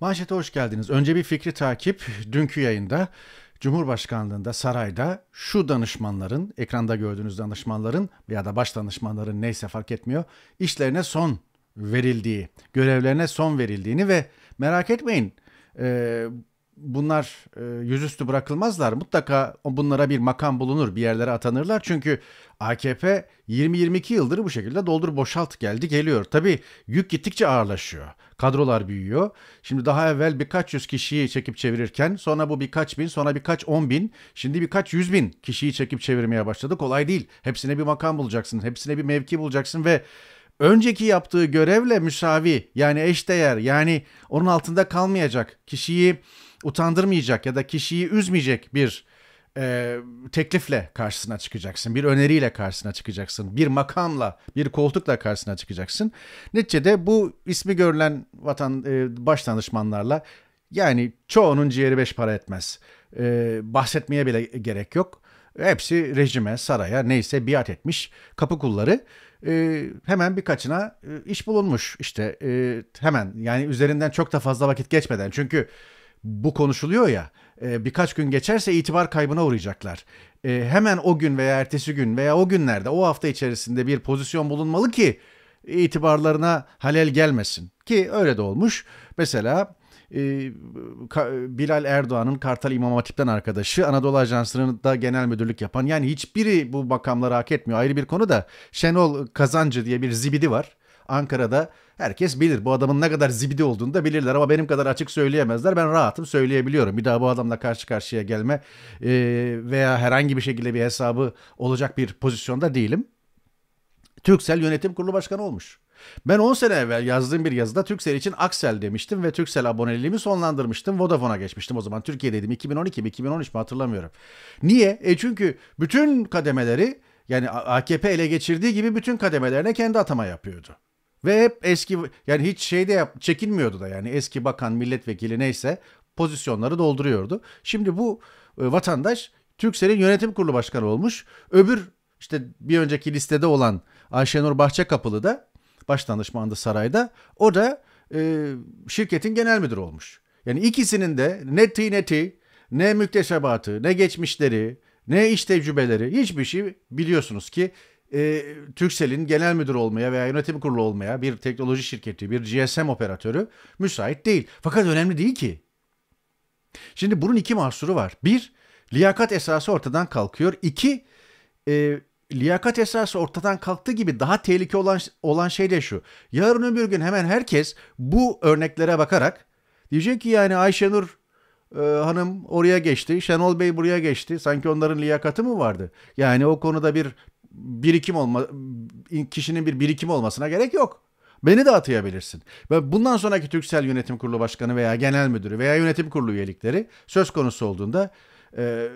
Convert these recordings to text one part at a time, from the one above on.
Manşete hoş geldiniz. Önce bir fikri takip. Dünkü yayında Cumhurbaşkanlığında sarayda şu danışmanların, ekranda gördüğünüz danışmanların ya da baş danışmanların neyse fark etmiyor, işlerine son verildiği, görevlerine son verildiğini ve merak etmeyin e, bunlar e, yüzüstü bırakılmazlar. Mutlaka bunlara bir makam bulunur, bir yerlere atanırlar. Çünkü AKP 20-22 yıldır bu şekilde doldur boşalt geldi geliyor. Tabii yük gittikçe ağırlaşıyor. Kadrolar büyüyor. Şimdi daha evvel birkaç yüz kişiyi çekip çevirirken sonra bu birkaç bin, sonra birkaç on bin, şimdi birkaç yüz bin kişiyi çekip çevirmeye başladı. Kolay değil. Hepsine bir makam bulacaksın, hepsine bir mevki bulacaksın ve önceki yaptığı görevle müsavi yani eşdeğer yani onun altında kalmayacak kişiyi utandırmayacak ya da kişiyi üzmeyecek bir e, teklifle karşısına çıkacaksın. Bir öneriyle karşısına çıkacaksın. Bir makamla, bir koltukla karşısına çıkacaksın. Neticede bu ismi görülen vatan e, baş danışmanlarla yani çoğunun ciğeri beş para etmez. E, bahsetmeye bile gerek yok. Hepsi rejime, saraya neyse biat etmiş kapı kulları. E, hemen birkaçına e, iş bulunmuş işte e, hemen yani üzerinden çok da fazla vakit geçmeden çünkü bu konuşuluyor ya e, birkaç gün geçerse itibar kaybına uğrayacaklar. E, hemen o gün veya ertesi gün veya o günlerde o hafta içerisinde bir pozisyon bulunmalı ki itibarlarına halel gelmesin. Ki öyle de olmuş. Mesela e, Bilal Erdoğan'ın Kartal İmam Hatip'ten arkadaşı Anadolu Ajansı'nın da genel müdürlük yapan yani hiçbiri bu makamları hak etmiyor ayrı bir konu da Şenol Kazancı diye bir zibidi var Ankara'da herkes bilir. Bu adamın ne kadar zibidi olduğunu da bilirler ama benim kadar açık söyleyemezler. Ben rahatım söyleyebiliyorum. Bir daha bu adamla karşı karşıya gelme e, veya herhangi bir şekilde bir hesabı olacak bir pozisyonda değilim. Türksel Yönetim Kurulu Başkanı olmuş. Ben 10 sene evvel yazdığım bir yazıda Türksel için Aksel demiştim ve Türksel aboneliğimi sonlandırmıştım. Vodafone'a geçmiştim o zaman. Türkiye'deydim 2012 mi 2013 mi hatırlamıyorum. Niye? E çünkü bütün kademeleri yani AKP ele geçirdiği gibi bütün kademelerine kendi atama yapıyordu. Ve hep eski yani hiç şeyde yap, çekinmiyordu da yani eski bakan milletvekili neyse pozisyonları dolduruyordu. Şimdi bu e, vatandaş Türksel'in yönetim kurulu başkanı olmuş. Öbür işte bir önceki listede olan Ayşenur Bahçekapılı da baş danışmandı sarayda. O da e, şirketin genel müdürü olmuş. Yani ikisinin de ne tineti, ne müktesebatı, ne geçmişleri, ne iş tecrübeleri hiçbir şey biliyorsunuz ki e, ee, Türkcell'in genel müdür olmaya veya yönetim kurulu olmaya bir teknoloji şirketi, bir GSM operatörü müsait değil. Fakat önemli değil ki. Şimdi bunun iki mahsuru var. Bir, liyakat esası ortadan kalkıyor. İki, e, liyakat esası ortadan kalktığı gibi daha tehlike olan, olan şey de şu. Yarın öbür gün hemen herkes bu örneklere bakarak diyecek ki yani Ayşenur e, hanım oraya geçti, Şenol Bey buraya geçti. Sanki onların liyakati mi vardı? Yani o konuda bir birikim olma kişinin bir birikim olmasına gerek yok. Beni de atayabilirsin. Ve bundan sonraki Türksel Yönetim Kurulu Başkanı veya Genel Müdürü veya Yönetim Kurulu üyelikleri söz konusu olduğunda e,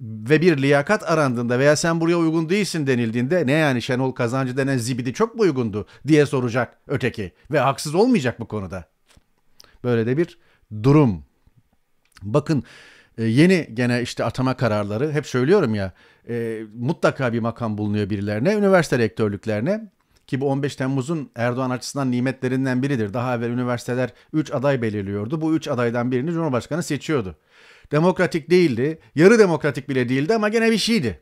ve bir liyakat arandığında veya sen buraya uygun değilsin denildiğinde ne yani Şenol Kazancı denen zibidi çok mu uygundu diye soracak öteki ve haksız olmayacak bu konuda. Böyle de bir durum. Bakın e, yeni gene işte atama kararları hep söylüyorum ya e, mutlaka bir makam bulunuyor birilerine üniversite rektörlüklerine ki bu 15 Temmuz'un Erdoğan açısından nimetlerinden biridir. Daha evvel üniversiteler 3 aday belirliyordu. Bu 3 adaydan birini Cumhurbaşkanı seçiyordu. Demokratik değildi, yarı demokratik bile değildi ama gene bir şeydi.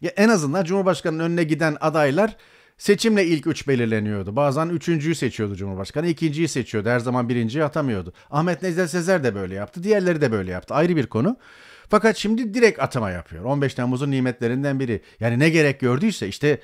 Ya en azından Cumhurbaşkanı'nın önüne giden adaylar seçimle ilk üç belirleniyordu. Bazen üçüncüyü seçiyordu Cumhurbaşkanı, ikinciyi seçiyordu. Her zaman birinciyi atamıyordu. Ahmet Necdet Sezer de böyle yaptı, diğerleri de böyle yaptı. Ayrı bir konu. Fakat şimdi direkt atama yapıyor. 15 Temmuz'un nimetlerinden biri. Yani ne gerek gördüyse işte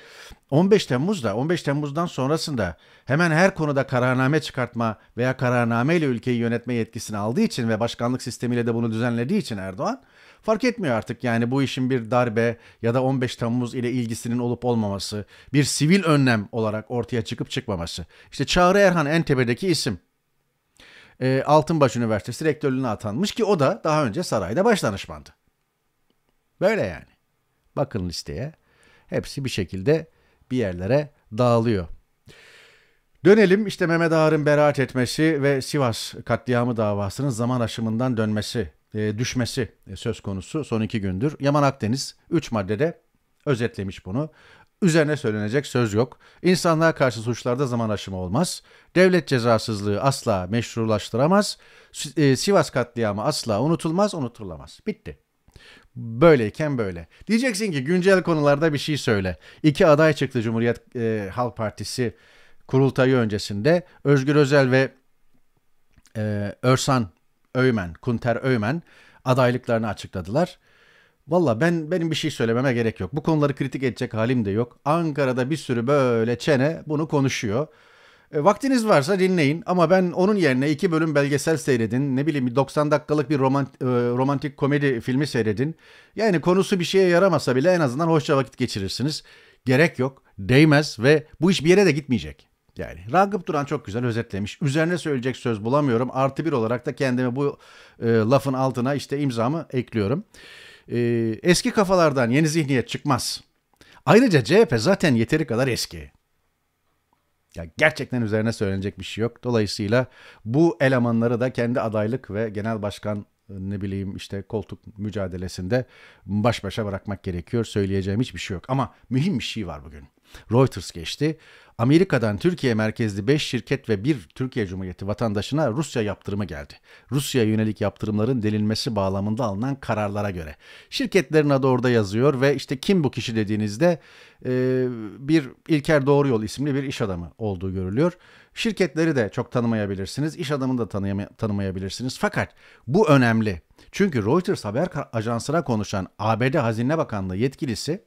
15 Temmuz'da, 15 Temmuz'dan sonrasında hemen her konuda kararname çıkartma veya kararname ile ülkeyi yönetme yetkisini aldığı için ve başkanlık sistemiyle de bunu düzenlediği için Erdoğan Fark etmiyor artık yani bu işin bir darbe ya da 15 Temmuz ile ilgisinin olup olmaması, bir sivil önlem olarak ortaya çıkıp çıkmaması. İşte Çağrı Erhan en tepedeki isim. E, Altınbaş Üniversitesi rektörlüğüne atanmış ki o da daha önce sarayda başdanışmandı. Böyle yani. Bakın listeye. Hepsi bir şekilde bir yerlere dağılıyor. Dönelim işte Mehmet Ağar'ın beraat etmesi ve Sivas katliamı davasının zaman aşımından dönmesi e, düşmesi söz konusu son iki gündür. Yaman Akdeniz 3 maddede özetlemiş bunu. Üzerine söylenecek söz yok. İnsanlığa karşı suçlarda zaman aşımı olmaz. Devlet cezasızlığı asla meşrulaştıramaz. E, Sivas katliamı asla unutulmaz, unutulamaz. Bitti. Böyleyken böyle. Diyeceksin ki güncel konularda bir şey söyle. İki aday çıktı Cumhuriyet e, Halk Partisi kurultayı öncesinde. Özgür Özel ve e, Örsan Öğmen, Kunter Öğmen adaylıklarını açıkladılar. Valla ben benim bir şey söylememe gerek yok. Bu konuları kritik edecek halim de yok. Ankara'da bir sürü böyle çene bunu konuşuyor. E, vaktiniz varsa dinleyin ama ben onun yerine iki bölüm belgesel seyredin. Ne bileyim 90 dakikalık bir romant, e, romantik komedi filmi seyredin. Yani konusu bir şeye yaramasa bile en azından hoşça vakit geçirirsiniz. Gerek yok, değmez ve bu iş bir yere de gitmeyecek. Yani Ragıp Duran çok güzel özetlemiş. Üzerine söyleyecek söz bulamıyorum. Artı bir olarak da kendimi bu e, lafın altına işte imzamı ekliyorum. E, eski kafalardan yeni zihniyet çıkmaz. Ayrıca CHP zaten yeteri kadar eski. Ya gerçekten üzerine söylenecek bir şey yok. Dolayısıyla bu elemanları da kendi adaylık ve genel başkan e, ne bileyim işte koltuk mücadelesinde baş başa bırakmak gerekiyor. Söyleyeceğim hiçbir şey yok. Ama mühim bir şey var bugün. Reuters geçti. Amerika'dan Türkiye merkezli 5 şirket ve 1 Türkiye Cumhuriyeti vatandaşına Rusya yaptırımı geldi. Rusya yönelik yaptırımların delinmesi bağlamında alınan kararlara göre. Şirketlerin adı orada yazıyor ve işte kim bu kişi dediğinizde e, bir İlker Doğruyol isimli bir iş adamı olduğu görülüyor. Şirketleri de çok tanımayabilirsiniz, iş adamını da tanıyama, tanımayabilirsiniz. Fakat bu önemli. Çünkü Reuters haber ajansına konuşan ABD Hazine Bakanlığı yetkilisi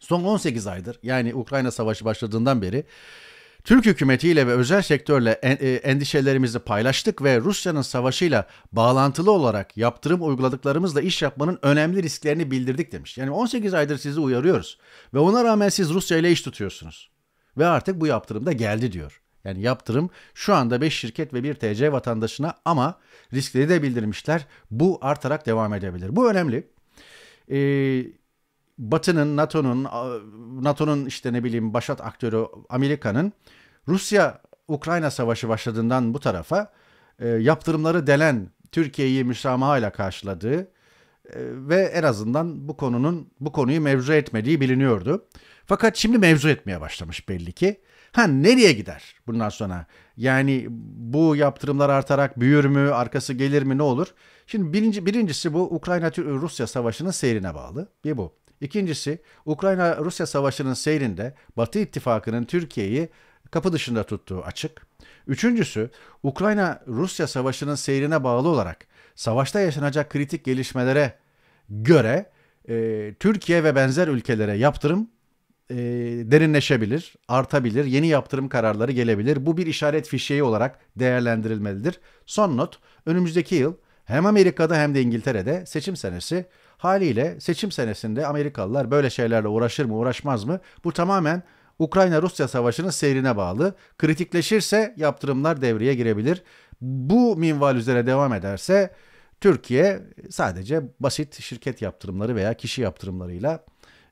Son 18 aydır yani Ukrayna Savaşı başladığından beri Türk hükümetiyle ve özel sektörle e, endişelerimizi paylaştık ve Rusya'nın savaşıyla bağlantılı olarak yaptırım uyguladıklarımızla iş yapmanın önemli risklerini bildirdik demiş. Yani 18 aydır sizi uyarıyoruz ve ona rağmen siz Rusya ile iş tutuyorsunuz. Ve artık bu yaptırım da geldi diyor. Yani yaptırım şu anda 5 şirket ve 1 TC vatandaşına ama riskleri de bildirmişler. Bu artarak devam edebilir. Bu önemli. Ee, Batı'nın, NATO'nun, NATO'nun işte ne bileyim başat aktörü Amerika'nın Rusya-Ukrayna savaşı başladığından bu tarafa e, yaptırımları delen Türkiye'yi müsamaha ile karşıladığı e, ve en azından bu konunun bu konuyu mevzu etmediği biliniyordu. Fakat şimdi mevzu etmeye başlamış belli ki. Ha nereye gider bundan sonra? Yani bu yaptırımlar artarak büyür mü, arkası gelir mi ne olur? Şimdi birinci, birincisi bu Ukrayna-Rusya savaşının seyrine bağlı. Bir bu. İkincisi, Ukrayna-Rusya savaşının seyrinde Batı ittifakının Türkiye'yi kapı dışında tuttuğu açık. Üçüncüsü, Ukrayna-Rusya savaşının seyrine bağlı olarak savaşta yaşanacak kritik gelişmelere göre e, Türkiye ve benzer ülkelere yaptırım e, derinleşebilir, artabilir, yeni yaptırım kararları gelebilir. Bu bir işaret fişeği olarak değerlendirilmelidir. Son not, önümüzdeki yıl hem Amerika'da hem de İngiltere'de seçim senesi Haliyle seçim senesinde Amerikalılar böyle şeylerle uğraşır mı uğraşmaz mı? Bu tamamen Ukrayna-Rusya savaşının seyrine bağlı. Kritikleşirse yaptırımlar devreye girebilir. Bu minval üzere devam ederse Türkiye sadece basit şirket yaptırımları veya kişi yaptırımlarıyla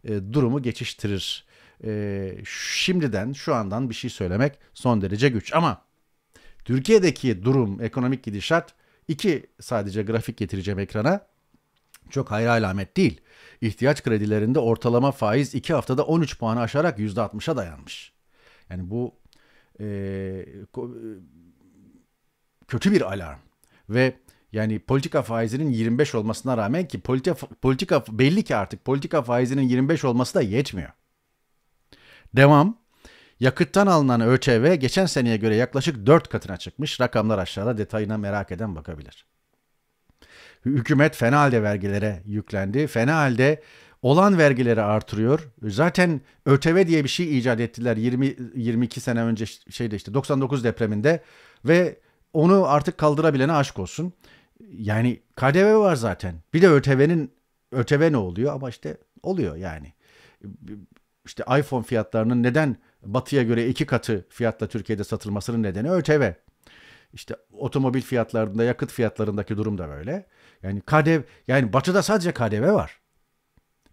e, durumu geçiştirir. E, şimdiden şu andan bir şey söylemek son derece güç ama Türkiye'deki durum ekonomik gidişat iki sadece grafik getireceğim ekrana. Çok hayra alamet değil. İhtiyaç kredilerinde ortalama faiz 2 haftada 13 puanı aşarak %60'a dayanmış. Yani bu e, e, kötü bir alarm. Ve yani politika faizinin 25 olmasına rağmen ki politika, politika belli ki artık politika faizinin 25 olması da yetmiyor. Devam. Yakıttan alınan ÖÇV geçen seneye göre yaklaşık 4 katına çıkmış. Rakamlar aşağıda detayına merak eden bakabilir. Hükümet fena halde vergilere yüklendi. Fena halde olan vergileri artırıyor. Zaten ÖTV diye bir şey icat ettiler 20 22 sene önce şeyde işte 99 depreminde ve onu artık kaldırabilene aşk olsun. Yani KDV var zaten. Bir de ÖTV'nin ÖTV ne oluyor ama işte oluyor yani. İşte iPhone fiyatlarının neden batıya göre iki katı fiyatla Türkiye'de satılmasının nedeni ÖTV. İşte otomobil fiyatlarında, yakıt fiyatlarındaki durum da böyle. Yani KDV yani batıda sadece KDV var.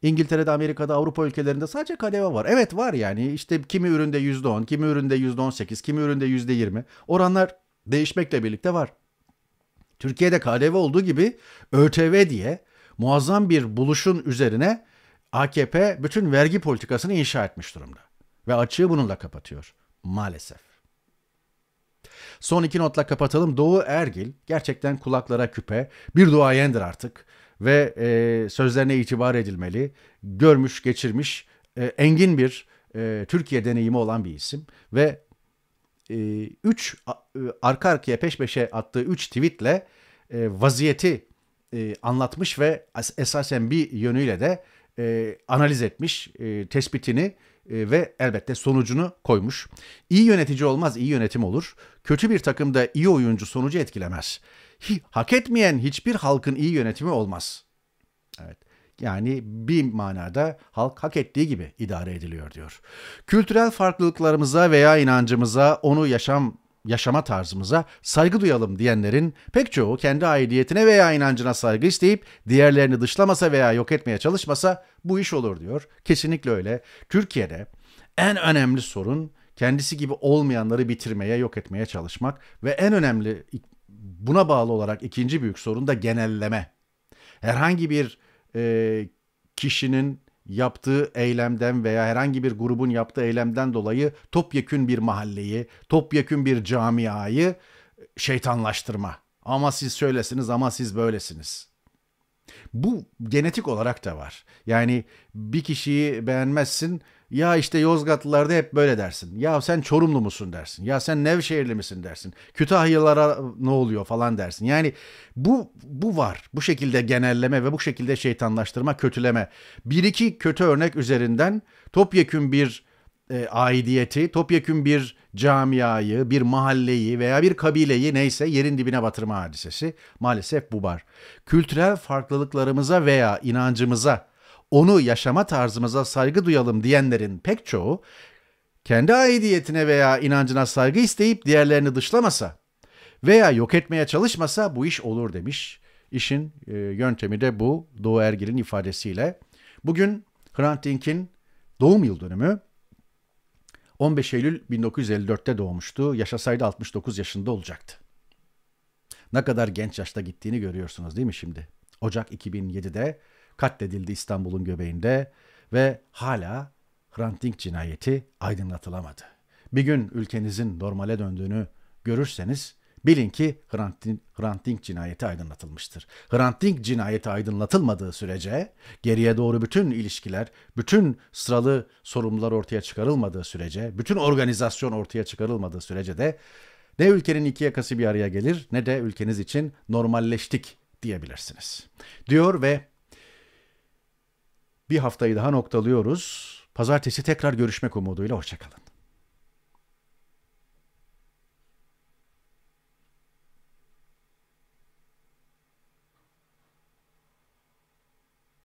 İngiltere'de, Amerika'da, Avrupa ülkelerinde sadece KDV var. Evet var yani işte kimi üründe %10, kimi üründe %18, kimi üründe %20. Oranlar değişmekle birlikte var. Türkiye'de KDV olduğu gibi ÖTV diye muazzam bir buluşun üzerine AKP bütün vergi politikasını inşa etmiş durumda. Ve açığı bununla kapatıyor maalesef. Son iki notla kapatalım. Doğu Ergil gerçekten kulaklara küpe. Bir duayendir artık ve e, sözlerine itibar edilmeli. Görmüş, geçirmiş, e, engin bir e, Türkiye deneyimi olan bir isim ve 3 e, e, arka arkaya peş peşe attığı 3 tweetle e, vaziyeti e, anlatmış ve esasen bir yönüyle de e, analiz etmiş e, tespitini ee, ve elbette sonucunu koymuş. İyi yönetici olmaz, iyi yönetim olur. Kötü bir takımda iyi oyuncu sonucu etkilemez. Hi, hak etmeyen hiçbir halkın iyi yönetimi olmaz. Evet. Yani bir manada halk hak ettiği gibi idare ediliyor diyor. Kültürel farklılıklarımıza veya inancımıza onu yaşam yaşama tarzımıza saygı duyalım diyenlerin pek çoğu kendi aidiyetine veya inancına saygı isteyip diğerlerini dışlamasa veya yok etmeye çalışmasa bu iş olur diyor. Kesinlikle öyle. Türkiye'de en önemli sorun kendisi gibi olmayanları bitirmeye, yok etmeye çalışmak ve en önemli buna bağlı olarak ikinci büyük sorun da genelleme. Herhangi bir e, kişinin yaptığı eylemden veya herhangi bir grubun yaptığı eylemden dolayı topyekün bir mahalleyi, topyekün bir camiayı e, şeytanlaştırma. Ama siz söylesiniz ama siz böylesiniz. Bu genetik olarak da var. Yani bir kişiyi beğenmezsin ya işte Yozgatlılarda hep böyle dersin. Ya sen Çorumlu musun dersin. Ya sen Nevşehirli misin dersin. Kütahyalara ne oluyor falan dersin. Yani bu bu var. Bu şekilde genelleme ve bu şekilde şeytanlaştırma, kötüleme. Bir iki kötü örnek üzerinden topyekün bir e, aidiyeti, topyekün bir camiayı, bir mahalleyi veya bir kabileyi neyse yerin dibine batırma hadisesi maalesef bu var. Kültürel farklılıklarımıza veya inancımıza onu yaşama tarzımıza saygı duyalım diyenlerin pek çoğu, kendi aidiyetine veya inancına saygı isteyip diğerlerini dışlamasa veya yok etmeye çalışmasa bu iş olur demiş. İşin e, yöntemi de bu Doğu Ergil'in ifadesiyle. Bugün Hrant Dink'in doğum yıl dönümü 15 Eylül 1954'te doğmuştu. Yaşasaydı 69 yaşında olacaktı. Ne kadar genç yaşta gittiğini görüyorsunuz değil mi şimdi? Ocak 2007'de katledildi İstanbul'un göbeğinde ve hala Hrant Dink cinayeti aydınlatılamadı. Bir gün ülkenizin normale döndüğünü görürseniz bilin ki Hrant Dink, Hrant Dink cinayeti aydınlatılmıştır. Hrant Dink cinayeti aydınlatılmadığı sürece geriye doğru bütün ilişkiler, bütün sıralı sorumlular ortaya çıkarılmadığı sürece, bütün organizasyon ortaya çıkarılmadığı sürece de ne ülkenin iki yakası bir araya gelir ne de ülkeniz için normalleştik diyebilirsiniz. Diyor ve bir haftayı daha noktalıyoruz. Pazartesi tekrar görüşmek umuduyla hoşçakalın.